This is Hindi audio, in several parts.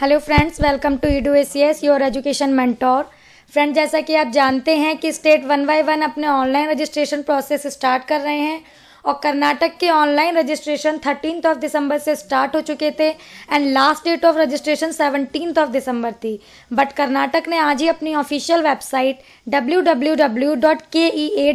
hello friends welcome to E do S S your education mentor friend जैसा कि आप जानते हैं कि स्टेट वन बाय वन अपने ऑनलाइन रजिस्ट्रेशन प्रोसेस स्टार्ट कर रहे हैं और कर्नाटक के online registration thirteenth of December से स्टार्ट हो चुके थे and last date of registration seventeen of December थी बट कर्नाटक ने आज ही अपनी official website W W W dot K E A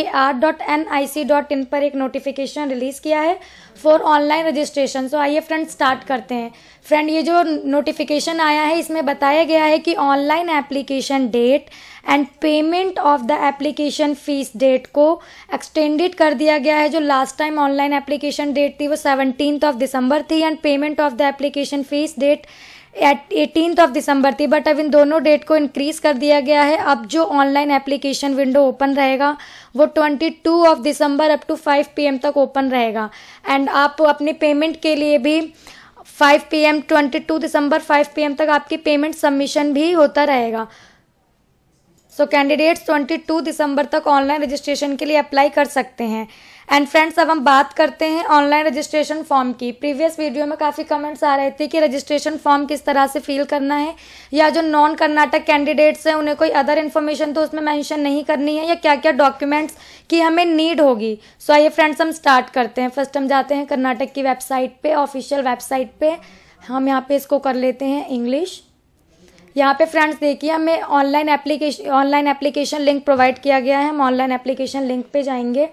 A R N आई सी इन पर एक नोटिफिकेशन रिलीज़ किया है फॉर ऑनलाइन रजिस्ट्रेशन सो आइए फ्रेंड स्टार्ट करते हैं फ्रेंड ये जो नोटिफिकेशन आया है इसमें बताया गया है कि online application date and payment of the application fees date को एक्सटेंडेड कर दिया गया है जो last time online application date थी वो सेवनटीन ऑफ दिसंबर थी and payment of the application fees date eighteen of December थी बट अब इन दोनों डेट को इंक्रीज कर दिया गया है अब जो ऑनलाइन एप्लीकेशन विंडो ओपन रहेगा वो twenty two of December up to five P तक ओपन रहेगा एंड आप अपनी पेमेंट के लिए भी 5 P M twenty two December 5 P M तक आपकी पेमेंट सबमिशन भी होता रहेगा सो कैंडिडेट्स 22 दिसंबर तक ऑनलाइन रजिस्ट्रेशन के लिए अप्लाई कर सकते हैं एंड फ्रेंड्स अब हम बात करते हैं ऑनलाइन रजिस्ट्रेशन फॉर्म की प्रीवियस वीडियो में काफ़ी कमेंट्स आ रहे थे कि रजिस्ट्रेशन फॉर्म किस तरह से फिल करना है या जो नॉन कर्नाटक कैंडिडेट्स हैं उन्हें कोई अदर इन्फॉर्मेशन तो उसमें मेंशन नहीं करनी है या क्या क्या डॉक्यूमेंट्स की हमें नीड होगी सो आइए फ्रेंड्स हम स्टार्ट करते हैं फर्स्ट हम जाते हैं कर्नाटक की वेबसाइट पर ऑफिशियल वेबसाइट पर हम यहाँ पर इसको कर लेते हैं इंग्लिश यहाँ पे फ्रेंड्स देखिए हमें online application online application link provide किया गया है हम ऑनलाइन एप्लीकेशन लिंक पे जाएंगे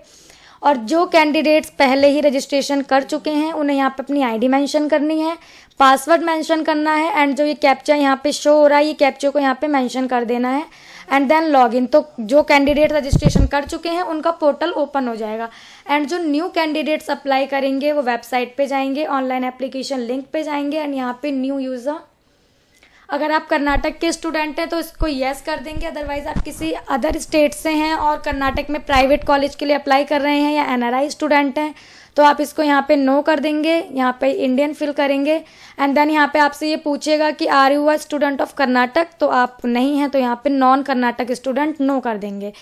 और जो कैंडिडेट्स पहले ही रजिस्ट्रेशन कर चुके हैं उन्हें यहाँ पे अपनी आईडी मेंशन करनी है पासवर्ड मेंशन करना है एंड जो ये कैप्चा यहाँ पे शो हो रहा है ये कैप्चो को यहाँ पे मेंशन कर देना है एंड देन इन तो जो कैंडिडेट रजिस्ट्रेशन कर चुके हैं उनका पोर्टल ओपन हो जाएगा एंड जो न्यू कैंडिडेट्स अप्लाई करेंगे वो वेबसाइट पर जाएंगे ऑनलाइन एप्लीकेशन लिंक पर जाएंगे एंड यहाँ पे न्यू यूज़र अगर आप कर्नाटक के स्टूडेंट हैं तो इसको येस कर देंगे अदरवाइज़ आप किसी अदर स्टेट से हैं और कर्नाटक में प्राइवेट कॉलेज के लिए अप्लाई कर रहे हैं या एनआरआई स्टूडेंट हैं तो आप इसको यहाँ पे नो कर देंगे यहाँ पे इंडियन फिल करेंगे एंड देन यहाँ पे आपसे ये पूछेगा कि are you are student of Karnataka तो आप नहीं हैं तो यहाँ पे नॉन कर्नाटक स्टूडेंट नो कर देंगे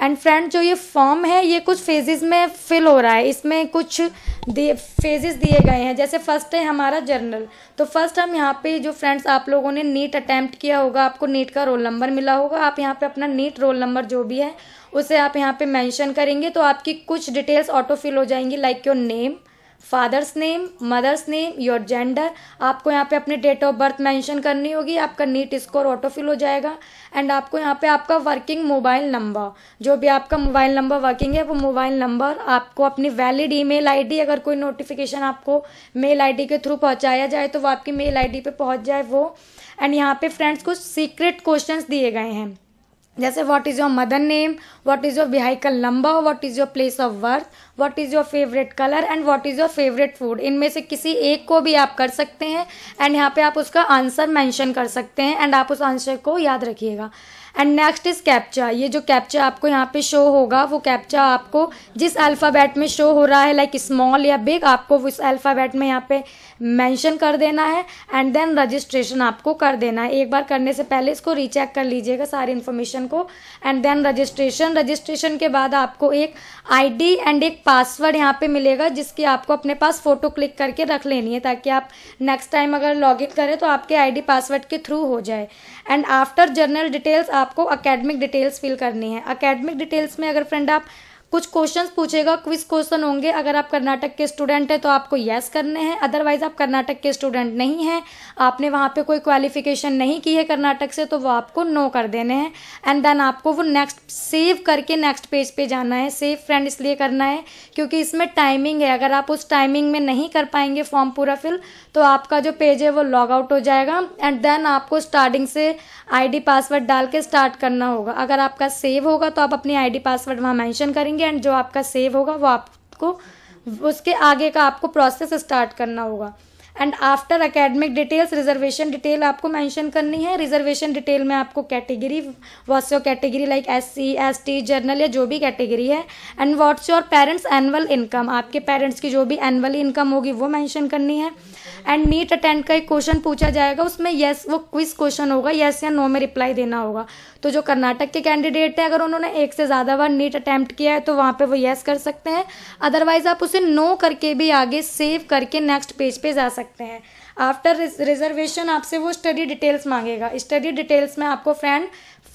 एंड फ्रेंड जो ये फॉर्म है ये कुछ फेजेस में फिल हो रहा है इसमें कुछ फेजेस दिए गए हैं जैसे फर्स्ट है हमारा जर्नल तो फर्स्ट हम यहाँ पे जो फ्रेंड्स आप लोगों ने नीट अटैम्प्ट किया होगा आपको नीट का रोल नंबर मिला होगा आप यहाँ पे अपना नीट रोल नंबर जो भी है उसे आप यहाँ पे मेंशन करेंगे तो आपकी कुछ डिटेल्स ऑटो फिल हो जाएंगी like your name father's name mother's name your gender आपको यहाँ पे अपने डेट ऑफ बर्थ मेंशन करनी होगी आपका नीट स्कोर ऑटोफिल हो जाएगा एंड आपको यहाँ पे आपका वर्किंग मोबाइल नंबर जो भी आपका मोबाइल नंबर वर्किंग है वो मोबाइल नंबर आपको अपनी वैलिड ईमेल आईडी अगर कोई नोटिफिकेशन आपको मेल आईडी के थ्रू पहुँचाया जाए तो वो आपकी मेल आई डी पहुँच जाए वो एंड यहाँ पे फ्रेंड्स कुछ सीक्रेट क्वेश्चंस दिए गए हैं जैसे what is your mother name what is your vehicle number what is your place of birth what is your favourite colour and what is your favourite food इनमें से किसी एक को भी आप कर सकते हैं एंड यहाँ पे आप उसका आंसर मेंशन कर सकते हैं एंड आप उस आंसर को याद रखिएगा एंड नेक्स्ट इज कैप्चा ये जो कैप्चा आपको यहाँ पे शो होगा वो कैप्चा आपको जिस अल्फ़ाबेट में शो हो रहा है लाइक स्मॉल या बिग आपको उस अल्फ़ाबेट में यहाँ पे मेंशन कर देना है एंड देन रजिस्ट्रेशन आपको कर देना है एक बार करने से पहले इसको रीचेक कर लीजिएगा सारी इन्फॉर्मेशन को एंड देन रजिस्ट्रेशन रजिस्ट्रेशन के बाद आपको एक आई एंड एक पासवर्ड यहाँ पे मिलेगा जिसकी आपको अपने पास फ़ोटो क्लिक करके रख लेनी है ताकि आप नेक्स्ट टाइम अगर इन करें तो आपके आई पासवर्ड के थ्रू हो जाए एंड आफ्टर जर्नल डिटेल्स आपको अकेडमिक डिटेल्स फिल करनी है अकेडमिक डिटेल्स में अगर फ्रेंड आप कुछ क्वेश्चंस पूछेगा क्विज क्वेश्चन होंगे अगर आप कर्नाटक के स्टूडेंट हैं तो आपको येस करने हैं अदरवाइज आप कर्नाटक के स्टूडेंट नहीं हैं आपने वहाँ पे कोई क्वालिफिकेशन नहीं की है कर्नाटक से तो वो आपको नो कर देने हैं एंड देन आपको वो नेक्स्ट सेव करके नेक्स्ट पेज पे जाना है सेव फ्रेंड इसलिए करना है क्योंकि इसमें टाइमिंग है अगर आप उस टाइमिंग में नहीं कर पाएंगे फॉर्म पूरा फिल तो आपका जो पेज है वो लॉग आउट हो जाएगा एंड देन आपको स्टार्टिंग से आई पासवर्ड डाल के स्टार्ट करना होगा अगर आपका सेव होगा तो आप अपनी आई पासवर्ड वहाँ मैंशन करेंगे करेंगे एंड जो आपका सेव होगा वो आपको उसके आगे का आपको प्रोसेस स्टार्ट करना होगा and after academic details reservation detail आपको मेंशन करनी है रिजर्वेशन डिटेल में आपको category what's your category like S C S T general या जो भी कैटेगरी है and what's your parents annual income आपके पेरेंट्स की जो भी एनुअल इनकम होगी वो मैंशन करनी है एंड नीट अटेंड का एक क्वेश्चन पूछा जाएगा उसमें येस वो क्विज क्वेश्चन होगा येस या नो में रिप्लाई देना होगा तो जो कर्नाटक के कैंडिडेट हैं अगर उन्होंने एक से ज़्यादा बार नीट अटैम्प्ट किया है तो वहाँ पर वो येस कर सकते हैं अदरवाइज़ आप उसे नो करके भी आगे सेव करके नेक्स्ट पेज पे जा सकते हैं आफ्टर रिजर्वेशन आपसे वो स्टडी डिटेल्स मांगेगा स्टडी डिटेल्स में आपको फ्रेंड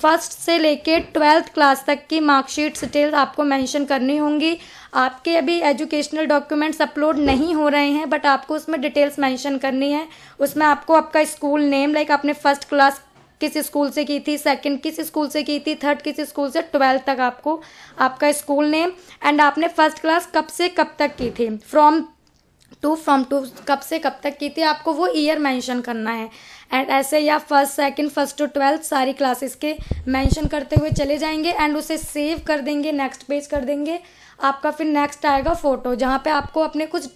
फर्स्ट से लेके ट्वेल्थ क्लास तक की मार्कशीट डिटेल्स आपको मेंशन करनी होंगी आपके अभी एजुकेशनल डॉक्यूमेंट्स अपलोड नहीं हो रहे हैं बट आपको उसमें डिटेल्स मेंशन करनी है उसमें आपको आपका स्कूल नेम लाइक आपने फर्स्ट क्लास किस स्कूल से की थी सेकंड किस स्कूल से की थी थर्ड किस स्कूल से ट्वेल्थ तक आपको आपका स्कूल नेम एंड आपने फर्स्ट क्लास कब से कब तक की थी फ्रॉम टू फ्रॉम टू कब से कब तक की थी आपको वो ईयर मेंशन करना है एंड ऐसे या first second first to twelfth सारी क्लासेस के मेंशन करते हुए चले जाएंगे एंड उसे सेव कर देंगे नेक्स्ट पेज कर देंगे आपका फिर नेक्स्ट आएगा फ़ोटो जहाँ पे आपको अपने कुछ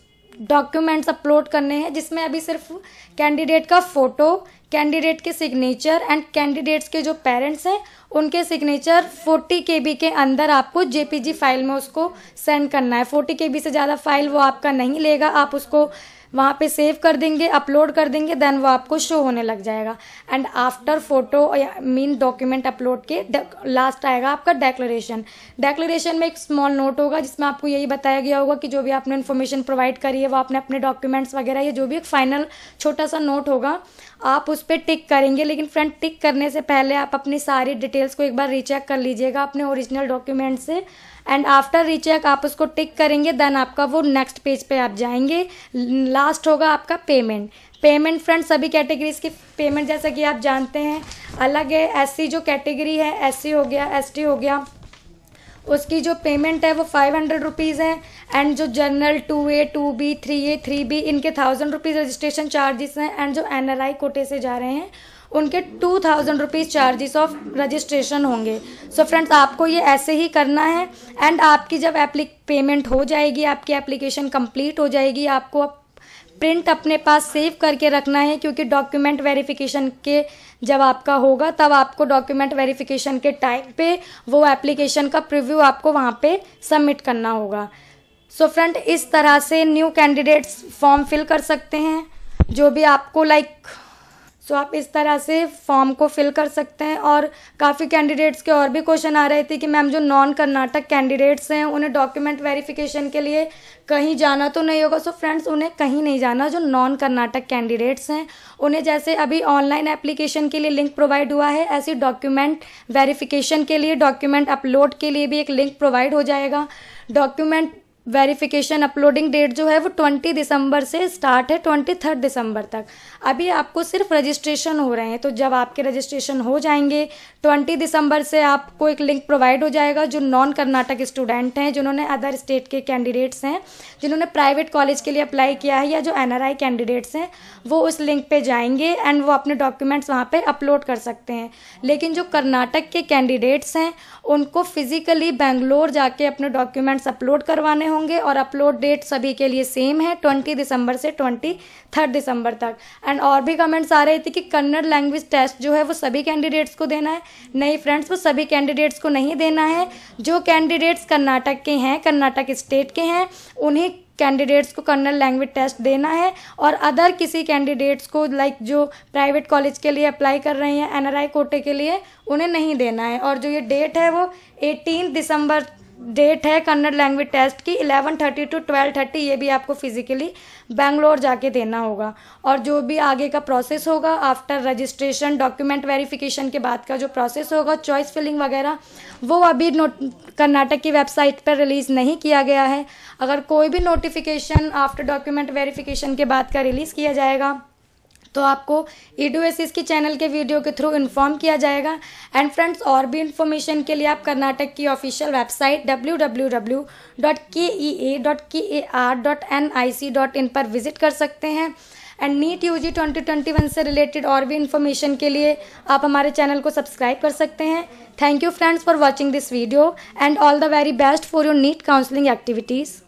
डॉक्यूमेंट्स अपलोड करने हैं जिसमें अभी सिर्फ कैंडिडेट का फ़ोटो कैंडिडेट के सिग्नेचर एंड कैंडिडेट्स के जो पेरेंट्स हैं उनके सिग्नेचर 40 के के अंदर आपको जेपीजी फाइल में उसको सेंड करना है 40 के से ज़्यादा फाइल वो आपका नहीं लेगा आप उसको वहाँ पे सेव कर देंगे अपलोड कर देंगे देन वो आपको शो होने लग जाएगा एंड आफ्टर फोटो या मीन डॉक्यूमेंट अपलोड के लास्ट आएगा आपका डेक्लेशन डेक्लेशन में एक स्मॉल नोट होगा जिसमें आपको यही बताया गया होगा कि जो भी आपने इन्फॉर्मेशन प्रोवाइड करी है वो आपने अपने डॉक्यूमेंट्स वगैरह ये जो भी एक फाइनल छोटा सा नोट होगा आप उस उस पर टिक करेंगे लेकिन फ्रेंड टिक करने से पहले आप अपनी सारी डिटेल्स को एक बार रीचेक कर लीजिएगा अपने ओरिजिनल डॉक्यूमेंट से एंड आफ्टर रीचेक आप उसको टिक करेंगे देन आपका वो नेक्स्ट पेज पे आप जाएंगे लास्ट होगा आपका पेमेंट पेमेंट फ्रेंड सभी कैटेगरीज की पेमेंट जैसा कि आप जानते हैं अलग है एस जो कैटेगरी है एस हो गया एस हो गया उसकी जो पेमेंट है वो फाइव हंड्रेड रुपीज़ है एंड जो general two A two B three A three B इनके थाउजेंड रुपीज़ रजिस्ट्रेशन चार्जेस हैं एंड जो एन आर आई कोटे से जा रहे हैं उनके two thousand rupees charges of registration होंगे सो so फ्रेंड्स आपको ये ऐसे ही करना है एंड आपकी जब एप्ली पेमेंट हो जाएगी आपकी एप्लीकेशन कंप्लीट हो जाएगी आपको अब प्रिंट अपने पास सेव करके रखना है क्योंकि डॉक्यूमेंट वेरिफिकेशन के जब आपका होगा तब आपको डॉक्यूमेंट वेरिफिकेशन के टाइम पे वो एप्लीकेशन का प्रिव्यू आपको वहाँ पे सबमिट करना होगा सो so फ्रेंड इस तरह से न्यू कैंडिडेट्स फॉर्म फिल कर सकते हैं जो भी आपको लाइक like, सो तो आप इस तरह से फॉर्म को फिल कर सकते हैं और काफ़ी कैंडिडेट्स के और भी क्वेश्चन आ रहे थे कि मैम जो नॉन कर्नाटक कैंडिडेट्स हैं उन्हें डॉक्यूमेंट वेरिफिकेशन के लिए कहीं जाना तो नहीं होगा सो फ्रेंड्स उन्हें कहीं नहीं जाना जो नॉन कर्नाटक कैंडिडेट्स हैं उन्हें जैसे अभी ऑनलाइन एप्लीकेशन के लिए लिंक प्रोवाइड हुआ है ऐसी डॉक्यूमेंट वेरिफिकेशन के लिए डॉक्यूमेंट अपलोड के लिए भी एक लिंक प्रोवाइड हो जाएगा डॉक्यूमेंट वेरिफिकेशन अपलोडिंग डेट जो है वो ट्वेंटी दिसंबर से स्टार्ट है ट्वेंटी थर्ड दिसंबर तक अभी आपको सिर्फ रजिस्ट्रेशन हो रहे हैं तो जब आपके रजिस्ट्रेशन हो जाएंगे ट्वेंटी दिसंबर से आपको एक लिंक प्रोवाइड हो जाएगा जो नॉन कर्नाटक स्टूडेंट हैं जिन्होंने अदर स्टेट के कैंडिडेट्स हैं जिन्होंने प्राइवेट कॉलेज के लिए अप्लाई किया है या जो एन कैंडिडेट्स हैं वो उस लिंक पर जाएंगे एंड वो अपने डॉक्यूमेंट्स वहाँ पर अपलोड कर सकते हैं लेकिन जो कर्नाटक के कैंडिडेट्स हैं उनको फिजिकली बेंगलोर जाके अपने डॉक्यूमेंट्स अपलोड करवाने होंगे और अपलोड डेट सभी के लिए सेम है ट्वेंटी दिसंबर से ट्वेंटी थर्ड दिसंबर तक एंड और भी कमेंट्स आ रहे थे कि कन्नड़ लैंग्वेज टेस्ट जो है वो सभी कैंडिडेट्स को देना है नहीं फ्रेंड्स वो सभी कैंडिडेट्स को नहीं देना है जो कैंडिडेट्स कर्नाटक के हैं कर्नाटक स्टेट के हैं उन्हें कैंडिडेट्स को कर्नल लैंग्वेज टेस्ट देना है और अदर किसी कैंडिडेट्स को लाइक like जो प्राइवेट कॉलेज के लिए अप्लाई कर रहे हैं एनआरआई कोटे के लिए उन्हें नहीं देना है और जो ये डेट है वो एटीन दिसंबर डेट है कन्नड़ लैंग्वेज टेस्ट की 11:30 टू ट्वेल्व थर्टी ये भी आपको फिज़िकली बैंगलोर जाके देना होगा और जो भी आगे का प्रोसेस होगा आफ्टर रजिस्ट्रेशन डॉक्यूमेंट वेरिफिकेशन के बाद का जो प्रोसेस होगा चॉइस फिलिंग वगैरह वो अभी कर्नाटक की वेबसाइट पर रिलीज़ नहीं किया गया है अगर कोई भी नोटिफिकेशन आफ्टर डॉक्यूमेंट वेरिफिकेशन के बाद का रिलीज़ किया जाएगा तो आपको ई डू एस इसके चैनल के वीडियो के थ्रू इन्फॉर्म किया जाएगा एंड फ्रेंड्स और भी इन्फॉर्मेशन के लिए आप कर्नाटक की official website W W W dot K E ए डॉट के A R dot N I C dot in पर विजिट कर सकते हैं and NEET U G twenty twenty one से रिलेटेड और भी इन्फॉर्मेशन के लिए आप हमारे चैनल को सब्सक्राइब कर सकते हैं thank you friends for watching this video and all the very best for your NEET counselling activities